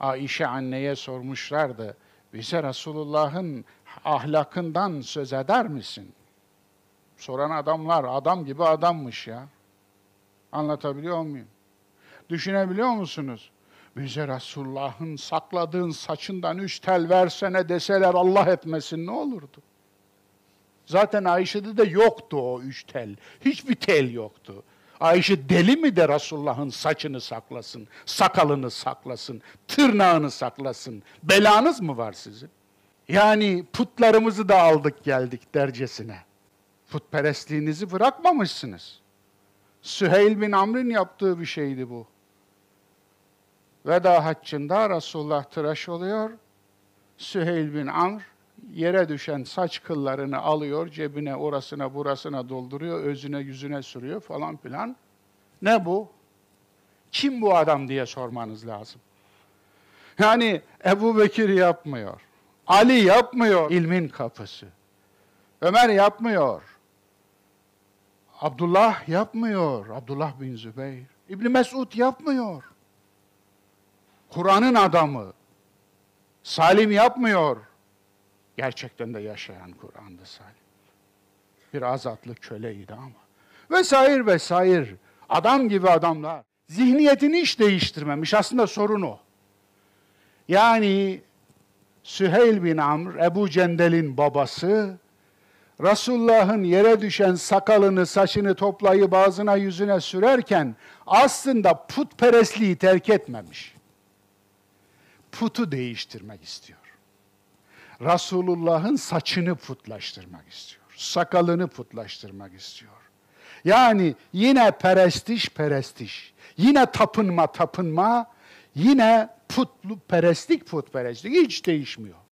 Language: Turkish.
Ayşe anneye sormuşlardı. Bize Resulullah'ın ahlakından söz eder misin? Soran adamlar adam gibi adammış ya. Anlatabiliyor muyum? Düşünebiliyor musunuz? Bize Resulullah'ın sakladığın saçından üç tel versene deseler Allah etmesin ne olurdu? Zaten Ayşe'de de yoktu o üç tel. Hiçbir tel yoktu. Ayşe deli mi de Resulullah'ın saçını saklasın, sakalını saklasın, tırnağını saklasın. Belanız mı var sizin? Yani putlarımızı da aldık geldik dercesine. Putperestliğinizi bırakmamışsınız. Süheyl bin Amr'ın yaptığı bir şeydi bu. Veda haccında Resulullah tıraş oluyor. Süheyl bin Amr yere düşen saç kıllarını alıyor, cebine, orasına, burasına dolduruyor, özüne, yüzüne sürüyor falan filan. Ne bu? Kim bu adam diye sormanız lazım. Yani Ebu Bekir yapmıyor. Ali yapmıyor ilmin kapısı. Ömer yapmıyor. Abdullah yapmıyor. Abdullah bin Zübeyir. İbn Mesud yapmıyor. Kur'an'ın adamı. Salim yapmıyor. Gerçekten de yaşayan Kur'an'dı Salim. Bir azatlık köleydi ama. Vesair vesair. Adam gibi adamlar. Zihniyetini hiç değiştirmemiş. Aslında sorun o. Yani Süheyl bin Amr, Ebu Cendel'in babası, Resulullah'ın yere düşen sakalını, saçını toplayıp ağzına yüzüne sürerken aslında putperestliği terk etmemiş. Putu değiştirmek istiyor. Resulullah'ın saçını putlaştırmak istiyor. Sakalını putlaştırmak istiyor. Yani yine perestiş perestiş. Yine tapınma tapınma. Yine putlu perestlik putperestlik hiç değişmiyor.